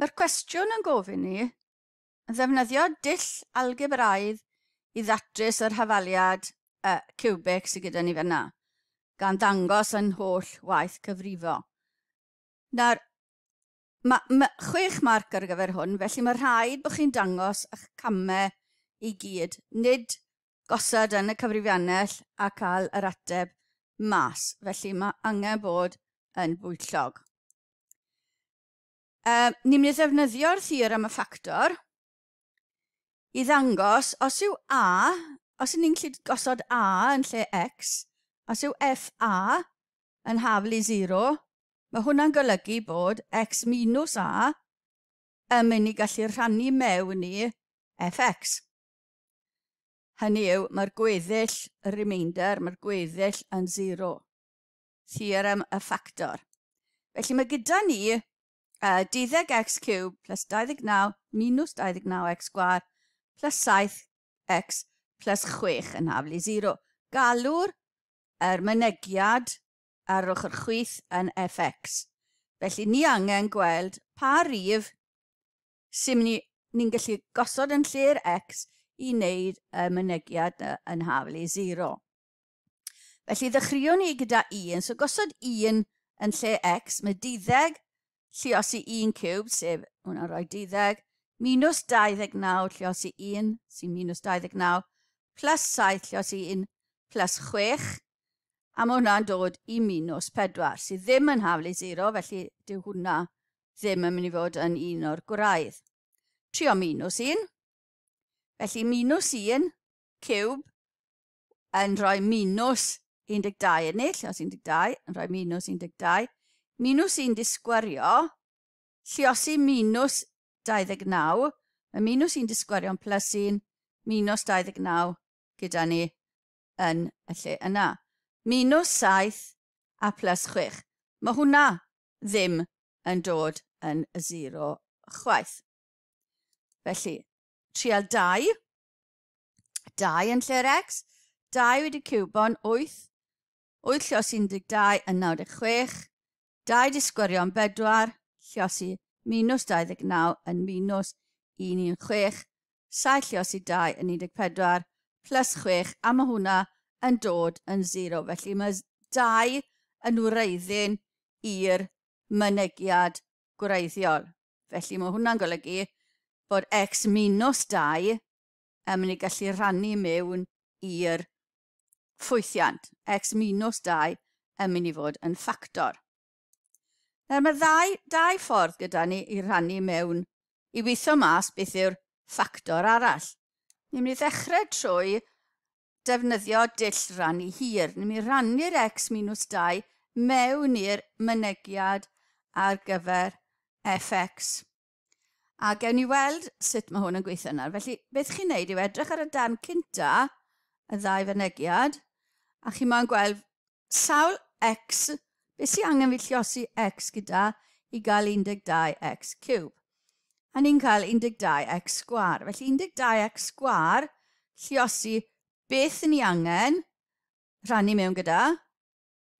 Mae'r cwestiwn yn gofyn ni, yn ddefnyddio dill algebraidd i ddatrys yr hafaliad uh, cubic sydd gyda ni fyna, gan ddangos yn holl waith cyfrifo. Na'r mae ma, chwech marc ar gyfer hwn, felly mae rhaid bod chi'n dangos eich camau i gyd, nid gosod yn y cyfrifiannell a cael yr ateb mas. Felly mae angen bod yn bwyllog. Uh, ni'n mynd i ddefnyddio'r thir am y ffactor i ddangos os yw A, os ni'n gallu gosod A yn lle X, os yw F A yn haflu 0, mae hwnna'n golygu bod X minus A yn mynd i gallu rhannu mewn i FX. Hynny yw, mae'r gweddill, y remainder, mae'r gweddill yn 0. Theorem y ffactor. Felly mae gyda ni uh, 10x cube plus 29 minus 29x sgwar plus 7x plus 6 yn haflu 0. Galw'r er mynegiad ar ochr chwyth yn fx. Felly ni angen gweld pa rif sy'n ni'n gallu gosod yn lle'r x i wneud y mynegiad yn haflu 0. Felly ddechreuwn ni gyda 1, so gosod 1 yn lle x, mae 12 lleosi 1 cwb, sef hwnna roi 10, minus 29 lleosi 1, sy'n minus 29, plus 7 lleosi 1, plus 6, a mae hwnna'n dod i minus 4, sydd ddim yn haflu 0, felly dyw hwnna ddim yn mynd i fod yn un o'r gwraedd. Trio minus 1, felly minus 1 cwb yn rhoi minus 12 yn ennill, os 12, yn rhoi minus 12, minws 1 disgwario, lliosi minws 29, y minws 1 yn plus 1, minws 29 gyda ni yn y lle yna. Minws 7 a plus 6. Mae hwnna ddim yn dod yn 0 chwaith. Felly, trial 2, 2 yn lle'r x, 2 wedi cwbo'n 8, 8 llos 12 yn 96, 2 disgwyrion 4, lliosi minus 29 yn minws 116, 7 lliosi 2 yn 14, plus 6, a mae hwnna yn dod yn 0. Felly mae 2 yn wreiddyn i'r mynegiad gwreiddiol. Felly mae hwnna'n golygu bod x minus 2 yn mynd i gallu rannu mewn i'r ffwythiant. x minus 2 yn mynd i fod yn ffactor. Er, mae ddau, ddau ffordd gyda ni i rannu mewn i weithio mas beth yw'r ffactor arall. Ni'n mynd i ddechrau trwy defnyddio dill rannu hir. Ni'n mynd i rannu'r x minus 2 mewn i'r mynegiad ar gyfer fx. A gewn ni weld sut mae hwn yn gweithio yna. Felly, beth chi'n neud yw edrych ar y dan cynta, y ddau fynegiad, a chi moyn gweld sawl x Be sy'n angen fi lliosi x gyda i gael 12x cwb? A ni'n cael 12x sgwar. Felly 12x sgwar lliosi beth ni angen rhannu mewn gyda.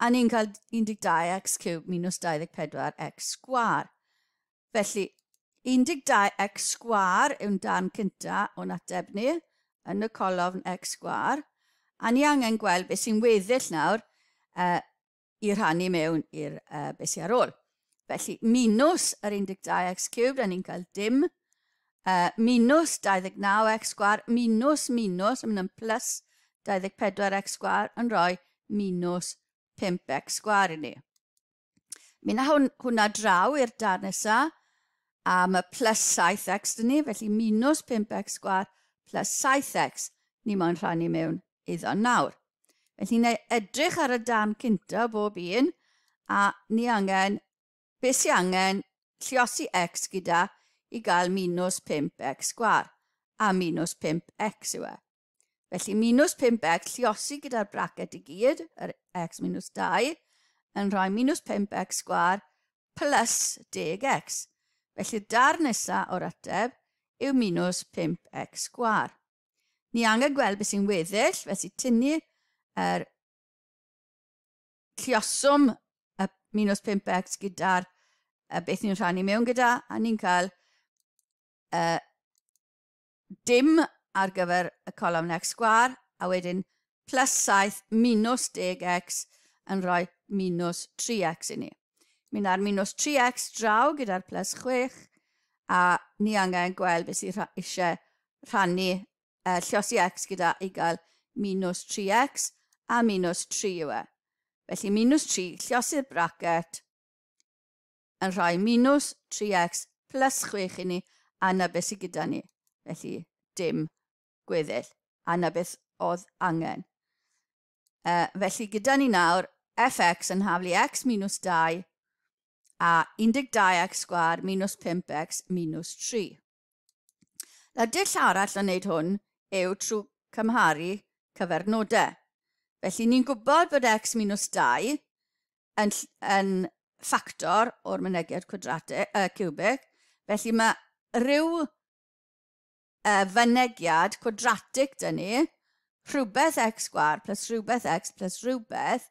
A ni'n cael 12x cwb minus 24x sgwar. Felly 12x sgwar yw'n darn cynta o'n ateb ni yn y colofn x sgwar. A ni angen gweld beth sy'n weddill nawr uh, i rhannu mewn i'r uh, besu ar ôl. Felly, minus yr 12x cubed, a ni'n cael dim, uh, minus 29x sgwar, minus minus, yn mynd yn plus 24x sgwar, yn rhoi minus 5x sgwar i ni. Mynd hwn, hwnna draw i'r dar nesa, a mae plus 7x dyn ni, felly minus 5x sgwar plus 7x, ni mo'n rhannu mewn iddo nawr. Felly, ni edrych ar y dan cynta bob un, a ni angen, beth sy'n angen lliosi x gyda i gael minus 5x gwar, a minus 5x yw e. Felly, minus 5x lliosi gyda'r bracet i gyd, yr x minus 2, yn rhoi minus 5x gwar plus 10x. Felly, dar nesaf o'r ateb yw minus 5x gwar. Ni angen gweld beth sy'n weddill, felly tynnu er, llioswm y minus 5x gyda'r beth ni'n rhannu mewn gyda, a ni'n cael uh, dim ar gyfer y colofn x sgwar, a wedyn plus 7 minus 10x yn rhoi minus 3x i ni. Mi'n ar minus 3x draw gyda'r plus 6, a ni angen gweld beth sy'n eisiau rhannu uh, llosi x gyda i gael minus 3x, a minus 3 yw e. Felly minus 3 llosydd bracet yn rhoi minus 3x plus 6 i ni a na beth sydd gyda ni. Felly dim gweddill a na beth oedd angen. E, felly gyda ni nawr fx yn haflu x minus 2 a 12x sgwar minus 5x minus 3. Y dill arall yn wneud hwn yw trwy cymharu cyfernodau. Felly ni'n gwybod bod x minus 2 yn, yn ffactor o'r mynegiad cwadratig, uh, cubic. Felly mae rhyw uh, fynegiad cwadratig dyn ni, rhywbeth x gwar plus rhywbeth x plus rhywbeth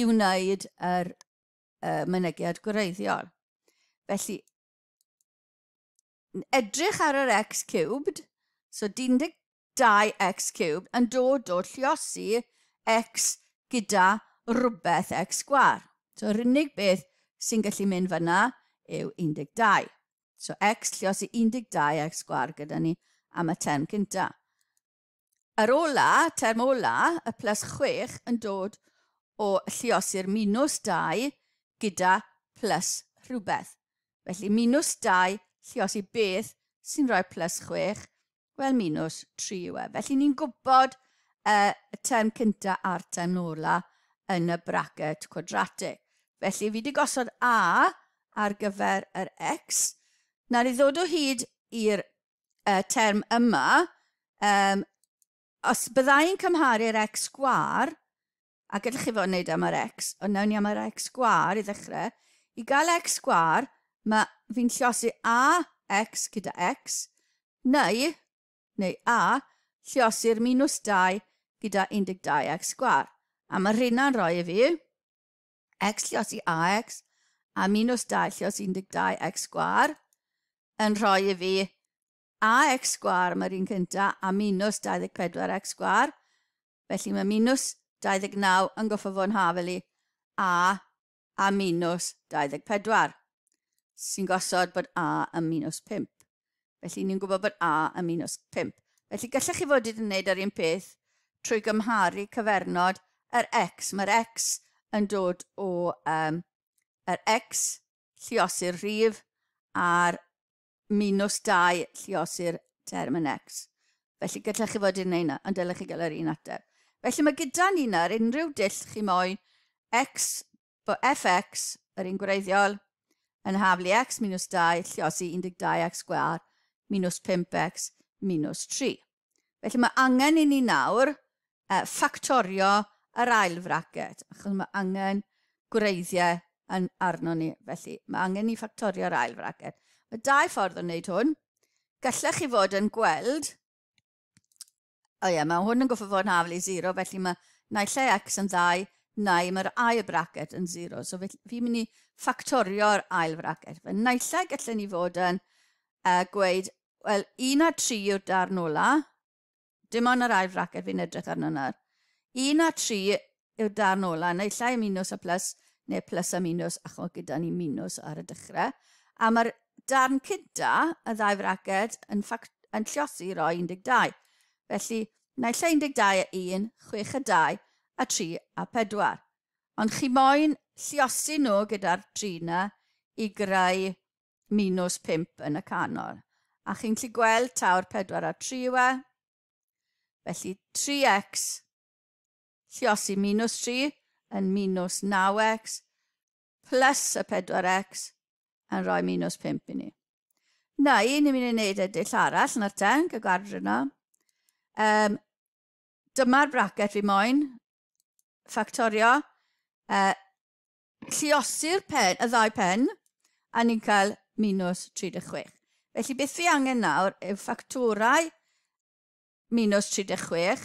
i wneud yr uh, mynegiad gwreiddiol. Felly, edrych ar yr x cubed, so 12x cubed, yn dod o lluosi x gyda rhywbeth x gwar. So, yr unig beth sy'n gallu mynd fyna yw 12. So, x llios i 12 x gwar gyda ni am y term cynta. Yr ola, term ola, y plus 6 yn dod o lliosu'r minus 2 gyda plus rhywbeth. Felly minus 2 lliosi beth sy'n rhoi plus 6, wel minus 3 yw e. Felly ni'n gwybod beth uh, term cynta a'r term ola yn y bracket quadratic. Felly fi wedi gosod a ar gyfer yr x. Nawr i ddod o hyd i'r uh, term yma, um, os byddai'n cymharu'r x gwar, a gallwch chi fod yn wneud am yr x, ond nawn ni am yr x gwar i ddechrau, i gael x gwar, mae fi'n llosi a x gyda x, neu, neu a, llosi'r minus 2 gyda 12x sgwar. A mae rhywna'n rhoi i fi x lleos i ax a minus 2 lleos 12x sgwar yn rhoi i fi ax sgwar mae'r un cynta a minus 24x sgwar. Felly mae minus 29 yn goffa fo'n hafel i a a minus 24 sy'n gosod bod a yn minus 5. Felly ni'n gwybod bod a yn minus 5. Felly gallech chi fod wedi'i wneud ar un peth trwy gymharu cyfernod yr x. Mae'r x yn dod o um, yr x lluosur rhif a'r minus 2 lluosur term yn x. Felly gallech chi fod yn neud yna, ond dylech chi gael yr un ateb. Felly mae gyda ni yna unrhyw dill chi moyn x, bo fx, yr un gwreiddiol, yn haflu x minus 2 lliosi 12x sgwar minus 5x minus 3. Felly mae angen i ni nawr ffactorio yr ail fracet, achos mae angen gwreiddiau yn arno ni. Felly, mae angen ni ffactorio'r ail fracet. Mae dau ffordd o wneud hwn. Gallech chi fod yn gweld, o ie, mae hwn yn goffo fod yn haflu 0, felly mae naill lle x yn 2, neu mae'r ail bracet yn 0. So fi'n mynd i ffactorio'r ail bracet. Fe lle gallwn ni fod yn uh, gweud, wel, 1 a 3 yw'r darn ola, Dim ond yr ail fraced fi'n edrych arno yna. Un a tri yw darn ola, neu llai minus a plus, neu plus a minus, achos gyda ni minus ar y dechrau. A mae'r darn cynta, y ddau fraced, yn, ffact, yn llosi roi 12. Felly, llai 12 a 1, 6 a 2, a 3 a 4. Ond chi moyn lliosi nhw gyda'r 3 na i greu minus 5 yn y canol. A chi'n gallu gweld tawr 4 a 3 yw e, Felly 3x lliosi minus 3 yn minus 9x plus y 4x yn rhoi minus 5 i ni. Neu, ni'n mynd i wneud y dill arall yn yr y gygadr yna. Um, dyma'r bracet fi moyn, ffactorio, uh, e, lliosi'r pen, y ddau pen, a ni'n cael minus 36. Felly, beth fi angen nawr yw ffactorau minus 36,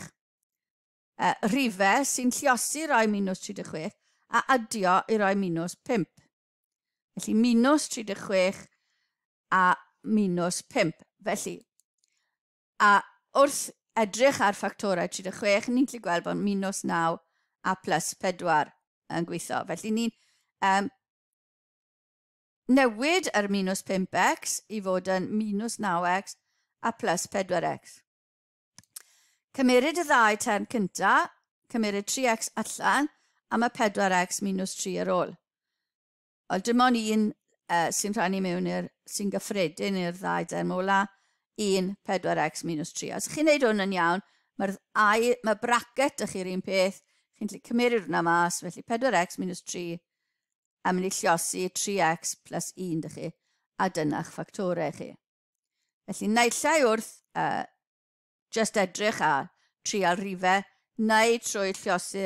uh, rhifau sy'n lliosi roi minus 36 a adio i roi minus 5. Felly minus 36 a minus 5. Felly, a wrth edrych ar ffactorau 36, ni'n gallu gweld bod minus 9 a plus 4 yn gweithio. Felly ni'n um, newid yr minus 5x i fod yn minus 9x a plus 4x. Cymerid y ddau term cynta, cymerid 3x allan, a mae 4x minus 3 ar ôl. Wel, dim ond un uh, sy'n rhannu mewn i'r sy'n gyffredin i'r ddau term ola, 1, 4x minus 3. Os chi'n neud hwn yn iawn, mae'r mae bracket ych chi'r un peth, chi'n lle cymerid hwnna mas, felly 4x minus 3, a mynd i lliosi 3x plus 1 dych chi, a dyna'ch ffactorau chi. Felly, naillai wrth uh, jyst edrych ar, trial rhifau, neu trwy lliosu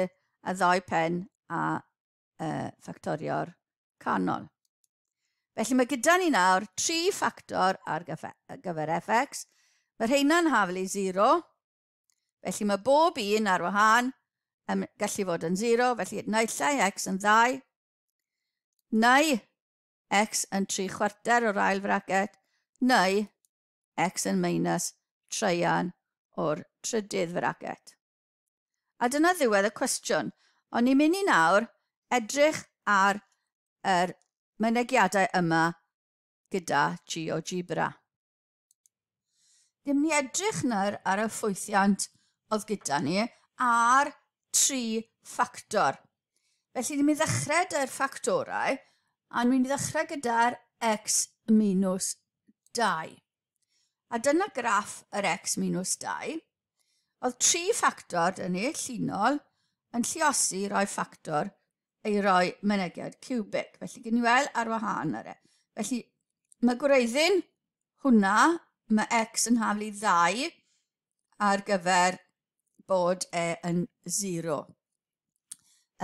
a ddau pen a e, ffactorio'r canol. Felly mae gyda ni nawr tri ffactor ar gyfer, ar gyfer fx. Mae'r heina'n haflu 0, felly mae bob un ar wahân yn gallu fod yn 0, felly neu llai x yn 2, neu x yn 3 chwarter o'r ail fracket, neu x yn minus treian o'r trydydd fy raget. A dyna ddiwedd y cwestiwn. O'n i'n mynd i nawr edrych ar yr mynegiadau yma gyda GeoGebra. Dim ni edrych nyr ar y ffwythiant oedd gyda ni a'r tri ffactor. Felly, ni'n mynd i ddechrau dy'r ffactorau, a ni'n mynd i ddechrau gyda'r x minus 2. A dyna graff yr x minus 2. Oedd tri ffactor yn ei llunol yn lliosi roi ffactor ei roi mynegiad cubic. Felly, gen i weld ar wahân ar e. Felly, mae gwreiddyn hwnna, mae x yn haflu 2 ar gyfer bod e yn 0.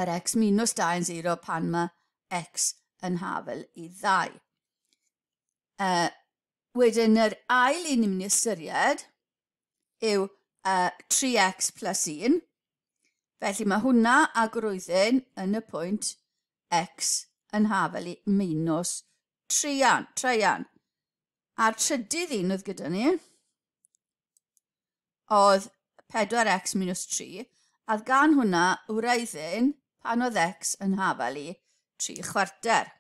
Yr x minus 2 yn 0 pan mae x yn hafl i 2. Uh, Wedyn yr ail un i mynd ystyried yw uh, 3x plus 1. Felly mae hwnna a grwyddyn yn y pwynt x yn hafel i minus 3an, an. A'r trydydd un oedd gyda ni oedd 4x minus 3, a gan hwnna wraiddyn pan oedd x yn hafel i 3 chwarter.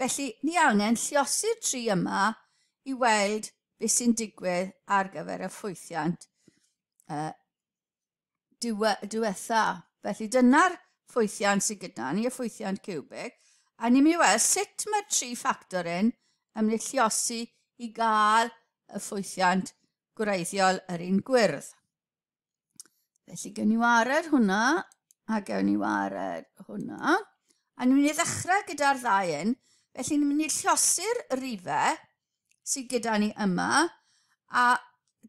Felly, ni angen lluosu'r 3 yma i weld beth sy'n digwydd ar gyfer y ffwythiant uh, diwetha. Felly dyna'r ffwythiant sydd gyda ni, y ffwythiant cubic, a ni'n mynd i weld sut mae'r tri ffactor yn ymlithiosi i gael y ffwythiant gwreiddiol yr un gwyrdd. Felly gewn ni wared hwnna, a gewn ni wared hwnna, a ni'n mynd i ddechrau gyda'r ddau yn, felly ni'n mynd i llosi'r rifau, sydd gyda ni yma a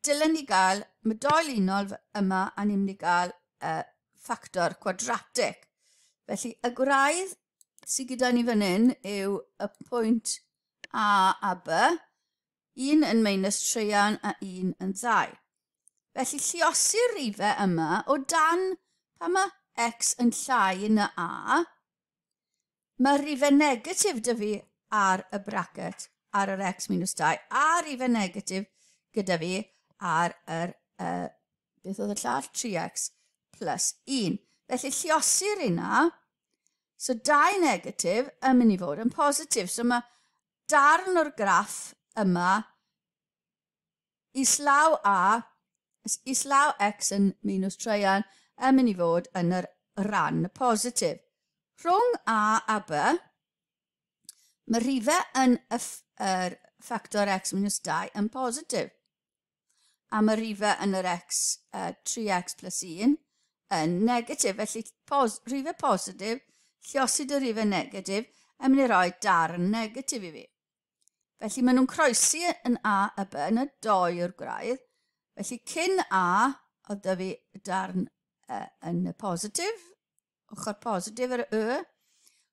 dylen ni gael, mae unol yma a ni'n mynd i gael uh, ffactor quadratic. Felly y gwraedd sydd gyda ni fan hyn yw y pwynt A a B, un yn minus treian a un yn ddau. Felly lliosir rifau yma o dan pa mae x yn llai yn y a, mae rifau negatif dy fi ar y bracket ar yr x minus 2 a'r even negatif gyda fi ar yr, uh, beth oedd y llall, 3x plus 1. Felly lliosi'r unna, so 2 negatif yn mynd i fod yn positif. So mae darn o'r graff yma islaw a, islaw x yn minus 3 yn mynd i fod yn yr ran positif. Rhwng a a b, Mae rhifau yn y er ffactor x minus 2 yn positif. A mae rhifau yn yr x, er, 3x plus 1 yn negatif. Felly pos, rhifau positif, lliosid y rhifau negatif, yn mynd i roi darn negatif i fi. Felly maen nhw'n croesi yn a y b yn y 2 o'r graidd. Felly cyn a, oedd da fi darn uh, yn y positif, ochr positif yr y,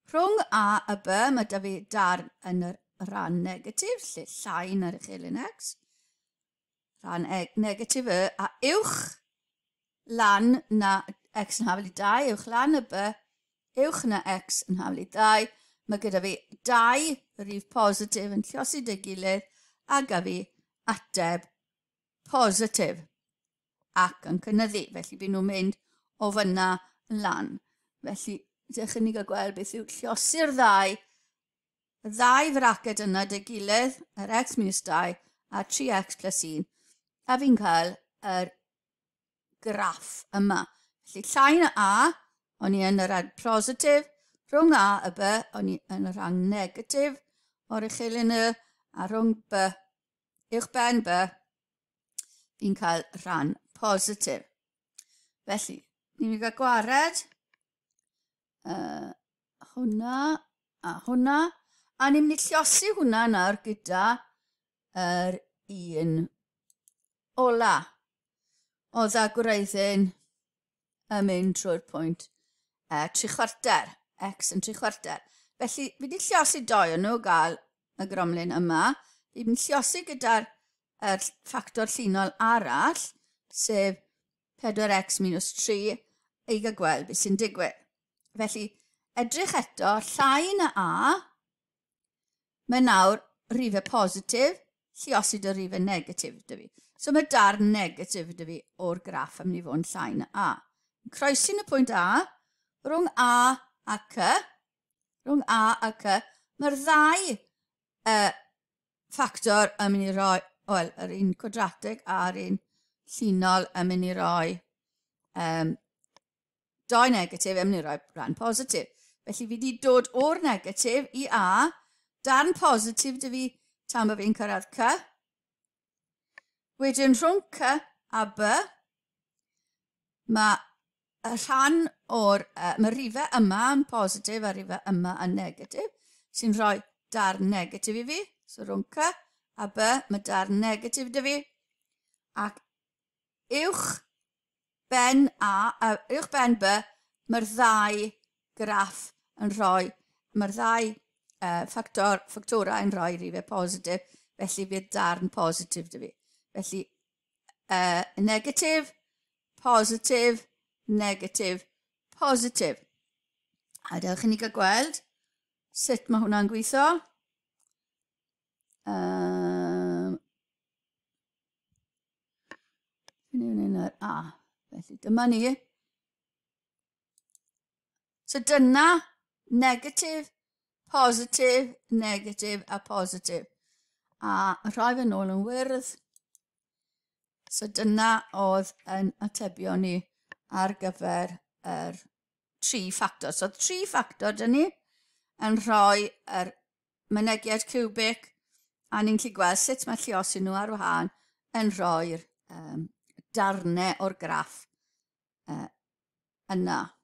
Rhwng a a b, mae da fi dar yn yr rhan negatif, lle llain ar eich elin x. Rhan e negatif y, a uwch lan na x yn hafel i 2, uwch lan y b, uwch na x yn hafel i 2. Mae gyda fi 2 rhif positif yn llosi dy gilydd a gyda fi ateb positif ac yn cynnyddu, Felly, byd nhw'n mynd o fyna lan. Felly, yn ni gael gweld beth yw llosi'r ddau, y ddau fraced yna dy gilydd, yr x minus 2 a 3x plus 1, a fi'n cael yr graff yma. Felly llain y a, o'n i yn y rhan positif, rhwng a y b, o'n i yn y rhan negatif, o'r eich uchelin y, a rhwng b, uwch ben b, fi'n cael rhan positif. Felly, ni'n mynd i gael gwared uh, hwnna a hwnna. A ni'n mynd i llosi hwnna nawr gyda yr un ola. Oedd a gwreiddyn yn mynd trwy'r pwynt e, tri chwarter. X yn tri chwarter. Felly, fi wedi lliosi doi o'n nhw gael y gromlin yma. Fi wedi lliosi gyda'r er ffactor llunol arall, sef 4x 3, ei gael gweld beth sy'n digwydd. Felly, edrych eto, llain y A, mae nawr rhifau positif, lliosid o rhifau negatif dy fi. So mae darn negatif dy fi o'r graff am ni fod yn llaen y A. Croesi'n y pwynt A, rhwng A a C, rhwng A a C, mae'r ddau uh, ffactor yn mynd i roi, wel, yr un cwadratig a'r un llunol yn mynd i roi um, doi negatif ewn ni roi rhan positif. Felly fi wedi dod o'r negatif i A, dan positif dy fi tam bod fi'n cyrraedd C. Wedyn rhwng C a B, mae y rhan o'r... Uh, e, mae rifau yma yn positif a rifau yma yn negatif, sy'n rhoi darn negatif i fi. So rhwng C a B, mae darn negatif dy fi. Ac uwch ben A, a uwch ben B, mae'r ddau graff yn rhoi, mae'r ddau uh, ffactor, ffactora yn rhoi rhywbeth positif, felly bydd darn positif dy fi. Felly, uh, negatif, positif, negatif, positif. A dewch i ni gael gweld sut mae hwnna'n gweithio. Um, Fyny fan hyn ar A. Felly dyma ni. So dyna negatif, positif, negatif a positif. A rhai fy nôl yn wyrdd. So dyna oedd yn atebio ni ar gyfer yr tri ffactor. So tri ffactor dyna ni yn rhoi yr mynegiad cubic a ni'n lle gweld sut mae lluosi nhw ar wahân yn rhoi'r um, darnau o'r graff أن آه،